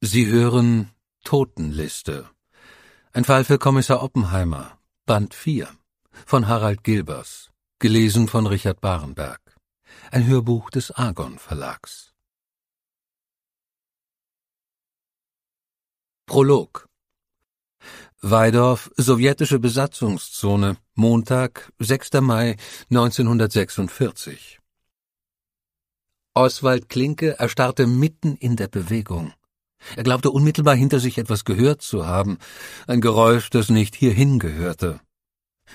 Sie hören Totenliste. Ein Fall für Kommissar Oppenheimer, Band 4 von Harald Gilbers, gelesen von Richard Barenberg. Ein Hörbuch des Argon Verlags. Prolog Weidorf, sowjetische Besatzungszone, Montag, 6. Mai 1946. Oswald Klinke erstarrte mitten in der Bewegung. Er glaubte unmittelbar hinter sich etwas gehört zu haben, ein Geräusch, das nicht hierhin gehörte.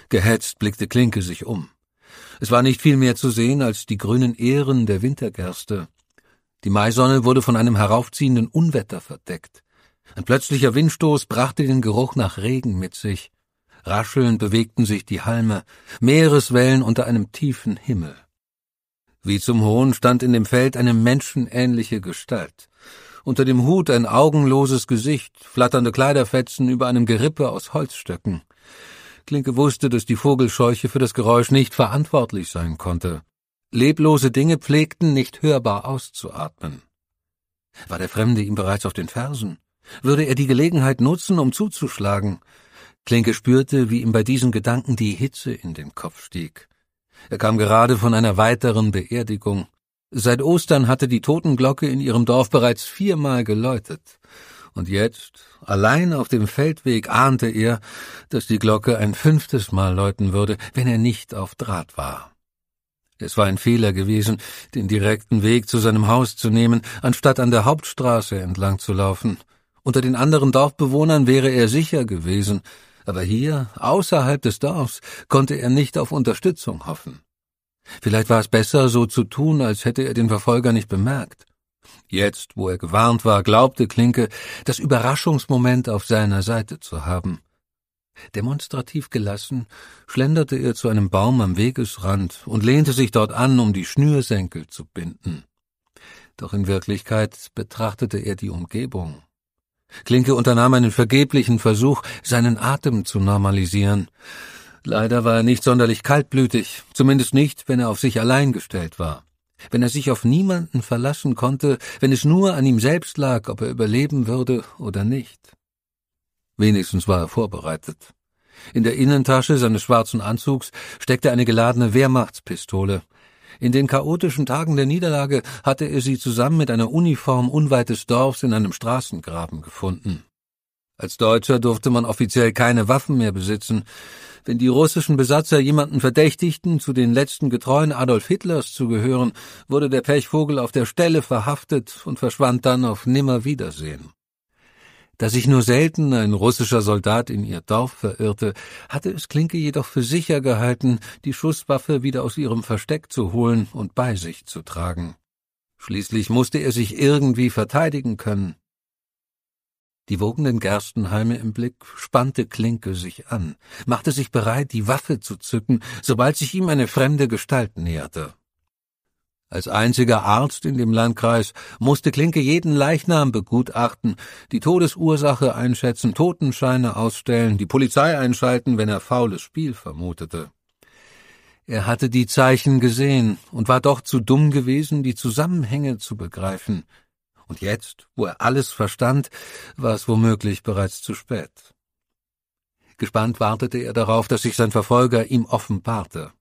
Gehetzt blickte Klinke sich um. Es war nicht viel mehr zu sehen als die grünen Ähren der Wintergerste. Die Maisonne wurde von einem heraufziehenden Unwetter verdeckt. Ein plötzlicher Windstoß brachte den Geruch nach Regen mit sich. Raschelnd bewegten sich die Halme, Meereswellen unter einem tiefen Himmel. Wie zum Hohn stand in dem Feld eine menschenähnliche Gestalt unter dem Hut ein augenloses Gesicht, flatternde Kleiderfetzen über einem Gerippe aus Holzstöcken. Klinke wusste, dass die Vogelscheuche für das Geräusch nicht verantwortlich sein konnte. Leblose Dinge pflegten nicht hörbar auszuatmen. War der Fremde ihm bereits auf den Fersen? Würde er die Gelegenheit nutzen, um zuzuschlagen? Klinke spürte, wie ihm bei diesen Gedanken die Hitze in den Kopf stieg. Er kam gerade von einer weiteren Beerdigung. Seit Ostern hatte die Totenglocke in ihrem Dorf bereits viermal geläutet. Und jetzt, allein auf dem Feldweg, ahnte er, dass die Glocke ein fünftes Mal läuten würde, wenn er nicht auf Draht war. Es war ein Fehler gewesen, den direkten Weg zu seinem Haus zu nehmen, anstatt an der Hauptstraße entlang zu laufen. Unter den anderen Dorfbewohnern wäre er sicher gewesen, aber hier, außerhalb des Dorfs, konnte er nicht auf Unterstützung hoffen. Vielleicht war es besser, so zu tun, als hätte er den Verfolger nicht bemerkt. Jetzt, wo er gewarnt war, glaubte Klinke, das Überraschungsmoment auf seiner Seite zu haben. Demonstrativ gelassen schlenderte er zu einem Baum am Wegesrand und lehnte sich dort an, um die Schnürsenkel zu binden. Doch in Wirklichkeit betrachtete er die Umgebung. Klinke unternahm einen vergeblichen Versuch, seinen Atem zu normalisieren. Leider war er nicht sonderlich kaltblütig, zumindest nicht, wenn er auf sich allein gestellt war. Wenn er sich auf niemanden verlassen konnte, wenn es nur an ihm selbst lag, ob er überleben würde oder nicht. Wenigstens war er vorbereitet. In der Innentasche seines schwarzen Anzugs steckte eine geladene Wehrmachtspistole. In den chaotischen Tagen der Niederlage hatte er sie zusammen mit einer Uniform unweit des Dorfs in einem Straßengraben gefunden. Als Deutscher durfte man offiziell keine Waffen mehr besitzen, wenn die russischen Besatzer jemanden verdächtigten, zu den letzten Getreuen Adolf Hitlers zu gehören, wurde der Pechvogel auf der Stelle verhaftet und verschwand dann auf Nimmerwiedersehen. Da sich nur selten ein russischer Soldat in ihr Dorf verirrte, hatte es Klinke jedoch für sicher gehalten, die Schusswaffe wieder aus ihrem Versteck zu holen und bei sich zu tragen. Schließlich musste er sich irgendwie verteidigen können die wogenden Gerstenhalme im Blick, spannte Klinke sich an, machte sich bereit, die Waffe zu zücken, sobald sich ihm eine fremde Gestalt näherte. Als einziger Arzt in dem Landkreis musste Klinke jeden Leichnam begutachten, die Todesursache einschätzen, Totenscheine ausstellen, die Polizei einschalten, wenn er faules Spiel vermutete. Er hatte die Zeichen gesehen und war doch zu dumm gewesen, die Zusammenhänge zu begreifen, und jetzt, wo er alles verstand, war es womöglich bereits zu spät. Gespannt wartete er darauf, dass sich sein Verfolger ihm offenbarte.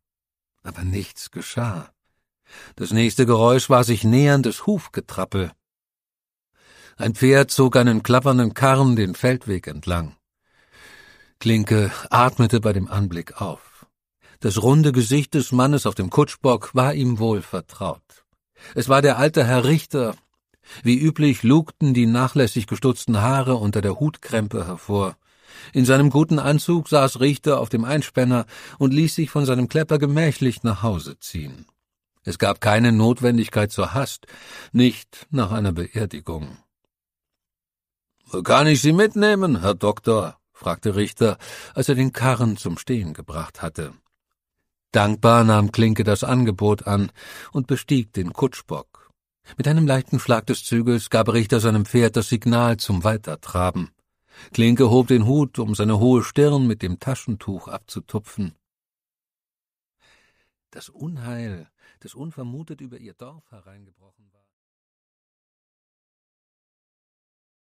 Aber nichts geschah. Das nächste Geräusch war sich näherndes Hufgetrappel. Ein Pferd zog einen klappernden Karren den Feldweg entlang. Klinke atmete bei dem Anblick auf. Das runde Gesicht des Mannes auf dem Kutschbock war ihm wohl vertraut. Es war der alte Herr Richter, wie üblich lugten die nachlässig gestutzten Haare unter der Hutkrempe hervor. In seinem guten Anzug saß Richter auf dem Einspänner und ließ sich von seinem Klepper gemächlich nach Hause ziehen. Es gab keine Notwendigkeit zur Hast, nicht nach einer Beerdigung. Kann ich Sie mitnehmen, Herr Doktor? fragte Richter, als er den Karren zum Stehen gebracht hatte. Dankbar nahm Klinke das Angebot an und bestieg den Kutschbock. Mit einem leichten Schlag des Zügels gab Richter seinem Pferd das Signal zum Weitertraben. Klinke hob den Hut, um seine hohe Stirn mit dem Taschentuch abzutupfen. Das Unheil, das unvermutet über ihr Dorf hereingebrochen war,